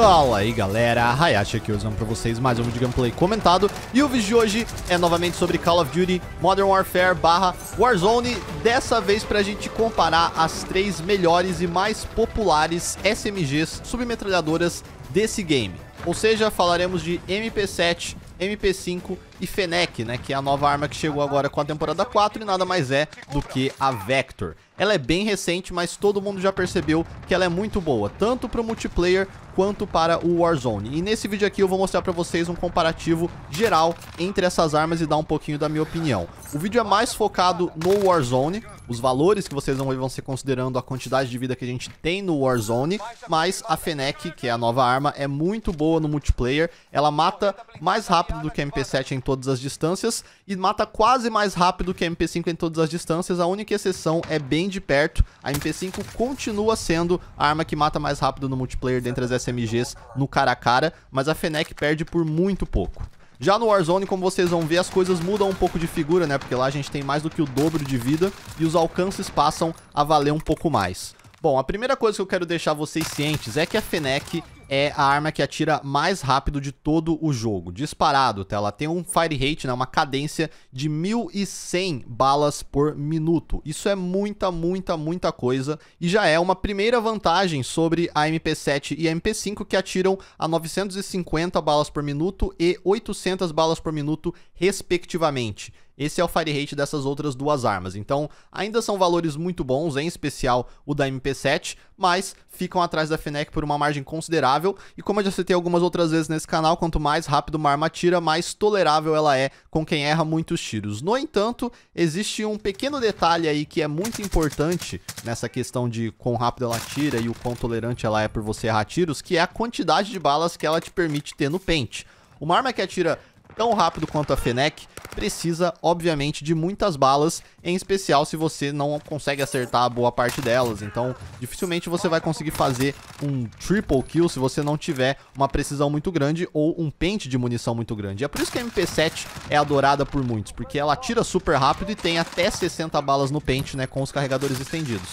Fala aí galera, Hayashi aqui usando pra vocês mais um vídeo de gameplay comentado E o vídeo de hoje é novamente sobre Call of Duty Modern Warfare barra Warzone Dessa vez pra gente comparar as três melhores e mais populares SMGs submetralhadoras desse game Ou seja, falaremos de MP7, MP5 e Fennec, né, que é a nova arma que chegou agora com a temporada 4 e nada mais é do que a Vector. Ela é bem recente, mas todo mundo já percebeu que ela é muito boa, tanto para o multiplayer quanto para o Warzone. E nesse vídeo aqui eu vou mostrar para vocês um comparativo geral entre essas armas e dar um pouquinho da minha opinião. O vídeo é mais focado no Warzone, os valores que vocês vão ser considerando a quantidade de vida que a gente tem no Warzone, mas a Fennec, que é a nova arma, é muito boa no multiplayer, ela mata mais rápido do que a MP7 em todas as distâncias e mata quase mais rápido que a MP5 em todas as distâncias, a única exceção é bem de perto, a MP5 continua sendo a arma que mata mais rápido no multiplayer dentre as SMGs no cara a cara, mas a Fennec perde por muito pouco. Já no Warzone, como vocês vão ver, as coisas mudam um pouco de figura, né? Porque lá a gente tem mais do que o dobro de vida e os alcances passam a valer um pouco mais. Bom, a primeira coisa que eu quero deixar vocês cientes é que a FENEC é a arma que atira mais rápido de todo o jogo, disparado, tá? Ela tem um fire rate, né, uma cadência de 1100 balas por minuto. Isso é muita, muita, muita coisa e já é uma primeira vantagem sobre a MP7 e a MP5 que atiram a 950 balas por minuto e 800 balas por minuto respectivamente. Esse é o fire rate dessas outras duas armas. Então, ainda são valores muito bons, em especial o da MP7, mas ficam atrás da Fenec por uma margem considerável. E como eu já citei algumas outras vezes nesse canal, quanto mais rápido uma arma tira, mais tolerável ela é com quem erra muitos tiros. No entanto, existe um pequeno detalhe aí que é muito importante nessa questão de quão rápido ela tira e o quão tolerante ela é por você errar tiros, que é a quantidade de balas que ela te permite ter no pente. Uma arma que atira tão rápido quanto a Fenec precisa, obviamente, de muitas balas, em especial se você não consegue acertar a boa parte delas. Então, dificilmente você vai conseguir fazer um triple kill se você não tiver uma precisão muito grande ou um pente de munição muito grande. É por isso que a MP7 é adorada por muitos, porque ela tira super rápido e tem até 60 balas no pente, né, com os carregadores estendidos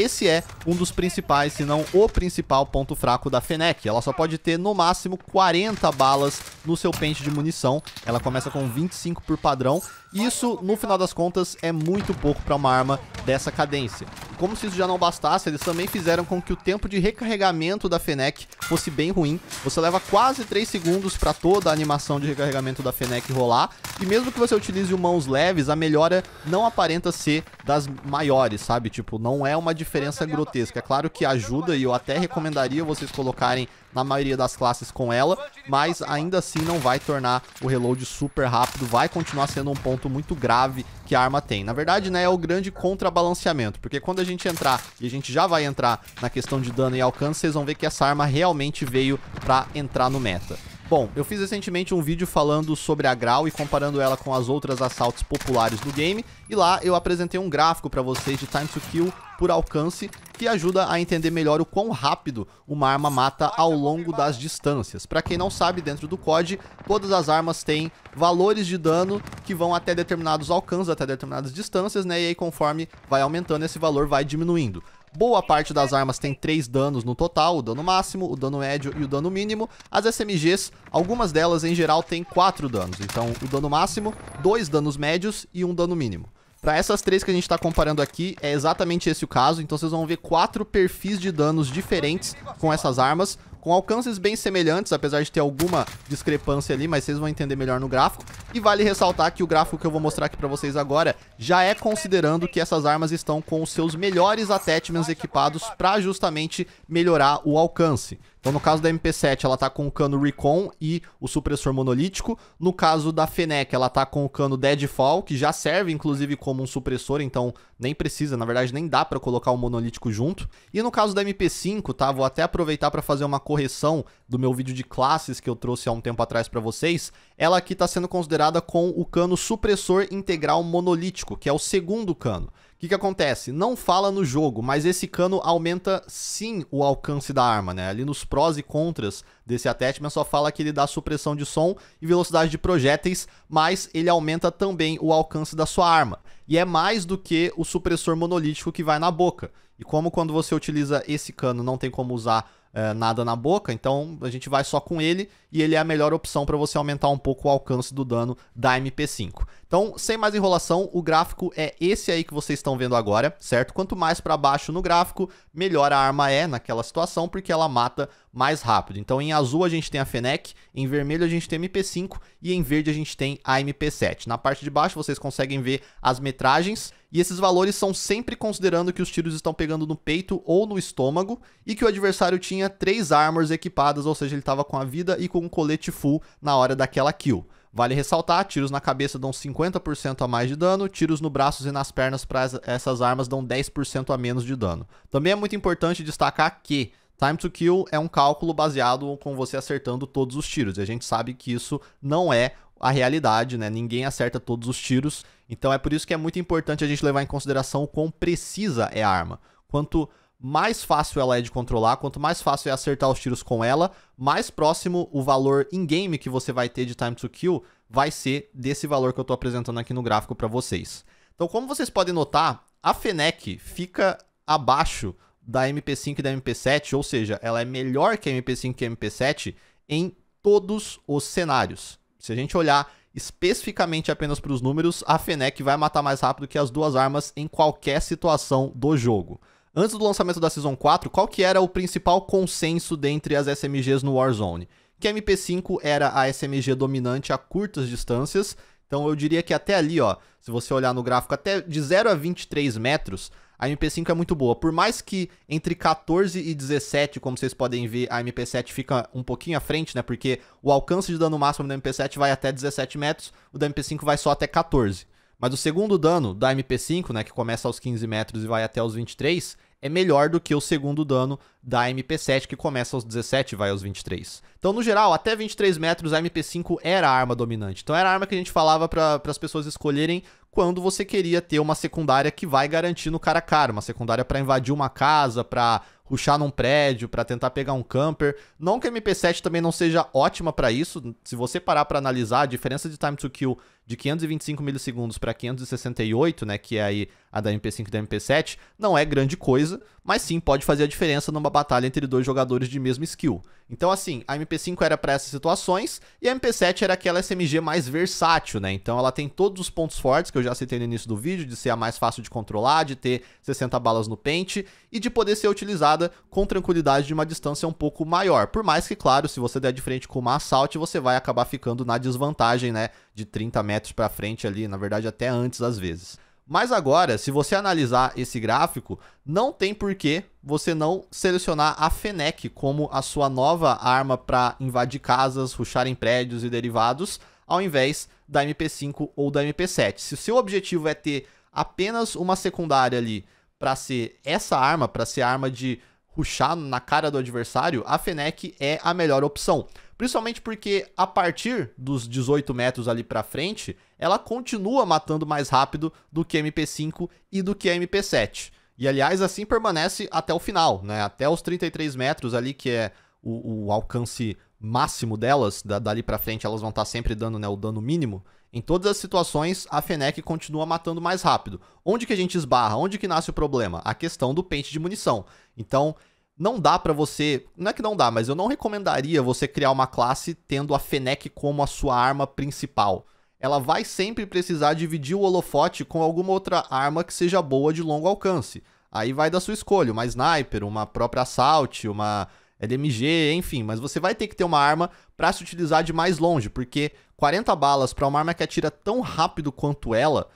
esse é um dos principais, se não o principal ponto fraco da Fenec. Ela só pode ter no máximo 40 balas no seu pente de munição. Ela começa com 25 por padrão isso, no final das contas, é muito pouco para uma arma dessa cadência. como se isso já não bastasse, eles também fizeram com que o tempo de recarregamento da Fenec fosse bem ruim. Você leva quase 3 segundos para toda a animação de recarregamento da Fenec rolar, e mesmo que você utilize mãos leves, a melhora não aparenta ser das maiores, sabe? Tipo, não é uma diferença grotesca. É claro que ajuda e eu até recomendaria vocês colocarem na maioria das classes com ela, mas ainda assim não vai tornar o reload super rápido, vai continuar sendo um ponto muito grave que a arma tem. Na verdade, né, é o grande contrabalanceamento, porque quando a gente entrar, e a gente já vai entrar na questão de dano e alcance, vocês vão ver que essa arma realmente veio para entrar no meta. Bom, eu fiz recentemente um vídeo falando sobre a Grau e comparando ela com as outras assaltos populares do game, e lá eu apresentei um gráfico para vocês de time to kill por alcance, que ajuda a entender melhor o quão rápido uma arma mata ao longo das distâncias. Para quem não sabe, dentro do COD, todas as armas têm valores de dano que vão até determinados alcances, até determinadas distâncias, né? E aí conforme vai aumentando esse valor vai diminuindo. Boa parte das armas tem 3 danos no total, o dano máximo, o dano médio e o dano mínimo. As SMGs, algumas delas em geral têm 4 danos, então o dano máximo, 2 danos médios e 1 um dano mínimo. Para essas três que a gente está comparando aqui, é exatamente esse o caso, então vocês vão ver quatro perfis de danos diferentes com essas armas, com alcances bem semelhantes, apesar de ter alguma discrepância ali, mas vocês vão entender melhor no gráfico. E vale ressaltar que o gráfico que eu vou mostrar aqui para vocês agora já é considerando que essas armas estão com os seus melhores attachments equipados para justamente melhorar o alcance. Então, no caso da MP7, ela tá com o cano Recon e o supressor monolítico. No caso da Fenec, ela tá com o cano Deadfall, que já serve, inclusive, como um supressor, então nem precisa, na verdade, nem dá para colocar o monolítico junto. E no caso da MP5, tá? Vou até aproveitar para fazer uma correção do meu vídeo de classes que eu trouxe há um tempo atrás para vocês. Ela aqui tá sendo considerada com o cano supressor integral monolítico, que é o segundo cano que, que acontece? Não fala no jogo, mas esse cano aumenta sim o alcance da arma, né? Ali nos prós e contras desse attachment só fala que ele dá supressão de som e velocidade de projéteis, mas ele aumenta também o alcance da sua arma. E é mais do que o supressor monolítico que vai na boca. E como quando você utiliza esse cano não tem como usar é, nada na boca, então a gente vai só com ele e ele é a melhor opção para você aumentar um pouco o alcance do dano da MP5. Então, sem mais enrolação, o gráfico é esse aí que vocês estão vendo agora, certo? Quanto mais para baixo no gráfico, melhor a arma é naquela situação, porque ela mata mais rápido. Então em azul a gente tem a FENEC, em vermelho a gente tem a MP5 e em verde a gente tem a MP7. Na parte de baixo vocês conseguem ver as metragens e esses valores são sempre considerando que os tiros estão pegando no peito ou no estômago e que o adversário tinha três armors equipadas, ou seja, ele estava com a vida e com um colete full na hora daquela kill. Vale ressaltar, tiros na cabeça dão 50% a mais de dano, tiros no braços e nas pernas para essas armas dão 10% a menos de dano. Também é muito importante destacar que Time to kill é um cálculo baseado com você acertando todos os tiros. E a gente sabe que isso não é a realidade, né? Ninguém acerta todos os tiros. Então é por isso que é muito importante a gente levar em consideração o quão precisa é a arma. Quanto mais fácil ela é de controlar, quanto mais fácil é acertar os tiros com ela, mais próximo o valor in-game que você vai ter de time to kill vai ser desse valor que eu estou apresentando aqui no gráfico para vocês. Então, como vocês podem notar, a Fenec fica abaixo da MP5 e da MP7, ou seja, ela é melhor que a MP5 e a MP7 em todos os cenários. Se a gente olhar especificamente apenas para os números, a Fenec vai matar mais rápido que as duas armas em qualquer situação do jogo. Antes do lançamento da Season 4, qual que era o principal consenso dentre as SMGs no Warzone? Que a MP5 era a SMG dominante a curtas distâncias, então eu diria que até ali, ó, se você olhar no gráfico, até de 0 a 23 metros, a MP5 é muito boa. Por mais que entre 14 e 17, como vocês podem ver, a MP7 fica um pouquinho à frente, né? Porque o alcance de dano máximo da MP7 vai até 17 metros, o da MP5 vai só até 14. Mas o segundo dano da MP5, né, que começa aos 15 metros e vai até os 23, é melhor do que o segundo dano da MP7, que começa aos 17 e vai aos 23. Então, no geral, até 23 metros, a MP5 era a arma dominante. Então, era a arma que a gente falava para as pessoas escolherem quando você queria ter uma secundária que vai garantir no cara a cara, uma secundária para invadir uma casa, para puxar num prédio, para tentar pegar um camper. Não que a MP7 também não seja ótima para isso. Se você parar para analisar a diferença de time to kill de 525 milissegundos para 568, né, que é aí a da MP5 e da MP7, não é grande coisa, mas sim pode fazer a diferença numa batalha entre dois jogadores de mesmo skill. Então, assim, a MP5 era para essas situações e a MP7 era aquela SMG mais versátil, né? Então, ela tem todos os pontos fortes que eu já citei no início do vídeo, de ser a mais fácil de controlar, de ter 60 balas no pente e de poder ser utilizada com tranquilidade de uma distância um pouco maior. Por mais que, claro, se você der de frente com uma assalto, você vai acabar ficando na desvantagem, né? De 30 metros para frente ali, na verdade, até antes às vezes. Mas agora, se você analisar esse gráfico, não tem porquê você não selecionar a Fenec como a sua nova arma para invadir casas, ruxar em prédios e derivados, ao invés da MP5 ou da MP7. Se o seu objetivo é ter apenas uma secundária ali para ser essa arma, para ser arma de ruxar na cara do adversário, a Fenec é a melhor opção. Principalmente porque a partir dos 18 metros ali para frente, ela continua matando mais rápido do que a MP5 e do que a MP7. E aliás, assim permanece até o final, né? Até os 33 metros ali, que é o, o alcance máximo delas, da, dali para frente elas vão estar tá sempre dando né, o dano mínimo. Em todas as situações, a Fenec continua matando mais rápido. Onde que a gente esbarra? Onde que nasce o problema? A questão do pente de munição. Então, não dá para você, não é que não dá, mas eu não recomendaria você criar uma classe tendo a Fenec como a sua arma principal ela vai sempre precisar dividir o holofote com alguma outra arma que seja boa de longo alcance. Aí vai da sua escolha, uma sniper, uma própria assault, uma LMG, enfim, mas você vai ter que ter uma arma para se utilizar de mais longe, porque 40 balas para uma arma que atira tão rápido quanto ela,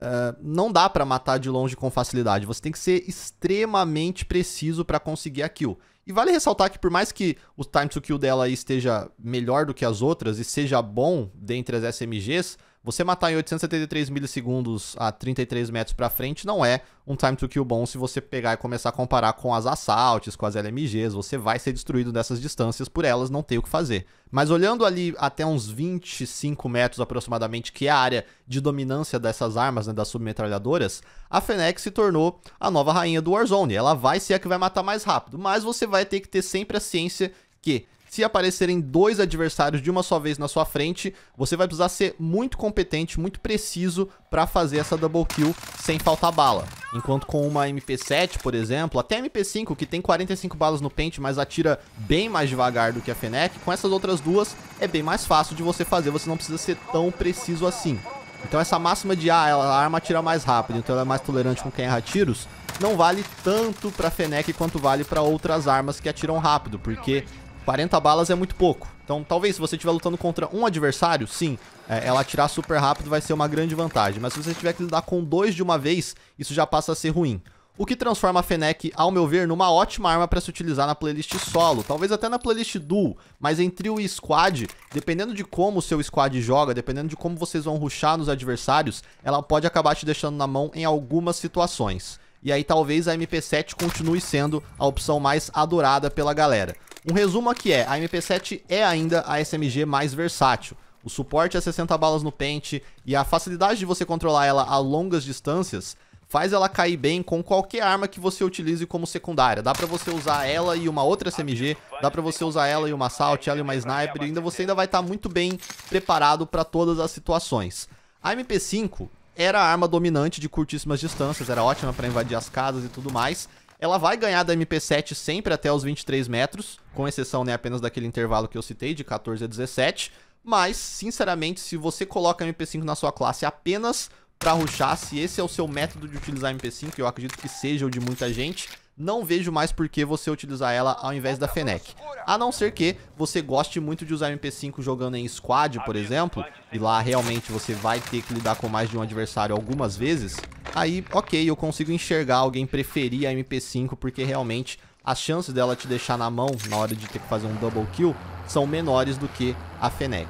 uh, não dá para matar de longe com facilidade. Você tem que ser extremamente preciso para conseguir a kill. E vale ressaltar que por mais que o time to kill dela esteja melhor do que as outras e seja bom dentre as SMGs, você matar em 873 milissegundos a 33 metros para frente não é um time to kill bom se você pegar e começar a comparar com as assaltes, com as LMGs, você vai ser destruído dessas distâncias por elas, não tem o que fazer. Mas olhando ali até uns 25 metros aproximadamente, que é a área de dominância dessas armas, né, das submetralhadoras, a Fennec se tornou a nova rainha do Warzone. Ela vai ser a que vai matar mais rápido, mas você vai ter que ter sempre a ciência que se aparecerem dois adversários de uma só vez na sua frente, você vai precisar ser muito competente, muito preciso para fazer essa double kill sem faltar bala. Enquanto com uma MP7, por exemplo, até MP5, que tem 45 balas no pente, mas atira bem mais devagar do que a Fenec, com essas outras duas é bem mais fácil de você fazer, você não precisa ser tão preciso assim. Então essa máxima de ah, ela, a arma atira mais rápido, então ela é mais tolerante com quem erra tiros, não vale tanto para Fenec quanto vale para outras armas que atiram rápido, porque 40 balas é muito pouco. Então, talvez se você estiver lutando contra um adversário, sim, é, ela atirar super rápido vai ser uma grande vantagem. Mas se você tiver que lidar com dois de uma vez, isso já passa a ser ruim. O que transforma a Fennec, ao meu ver, numa ótima arma para se utilizar na playlist solo, talvez até na playlist duo, mas em trio e squad, dependendo de como o seu squad joga, dependendo de como vocês vão ruxar nos adversários, ela pode acabar te deixando na mão em algumas situações. E aí talvez a MP7 continue sendo a opção mais adorada pela galera. Um resumo aqui é, a MP7 é ainda a SMG mais versátil. O suporte é a 60 balas no pente e a facilidade de você controlar ela a longas distâncias faz ela cair bem com qualquer arma que você utilize como secundária. Dá pra você usar ela e uma outra SMG, dá pra você usar ela e uma assault, ela e uma sniper, e ainda você ainda vai estar tá muito bem preparado para todas as situações. A MP5 era a arma dominante de curtíssimas distâncias, era ótima para invadir as casas e tudo mais, ela vai ganhar da MP7 sempre até os 23 metros, com exceção né, apenas daquele intervalo que eu citei, de 14 a 17. Mas, sinceramente, se você coloca a MP5 na sua classe apenas para ruxar, se esse é o seu método de utilizar a MP5, eu acredito que seja o de muita gente, não vejo mais por que você utilizar ela ao invés da Fenec. A não ser que você goste muito de usar MP5 jogando em squad, por exemplo, e lá realmente você vai ter que lidar com mais de um adversário algumas vezes, aí ok, eu consigo enxergar alguém preferir a MP5 porque realmente as chances dela te deixar na mão na hora de ter que fazer um double kill são menores do que a Fenec.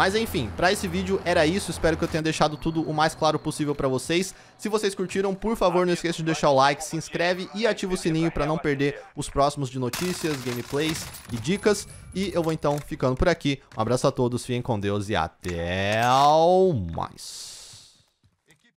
Mas enfim, para esse vídeo era isso, espero que eu tenha deixado tudo o mais claro possível para vocês. Se vocês curtiram, por favor, não esqueça de deixar o like, se inscreve e ativa o sininho para não perder os próximos de notícias, gameplays e dicas. E eu vou então ficando por aqui. Um abraço a todos, fiquem com Deus e até mais.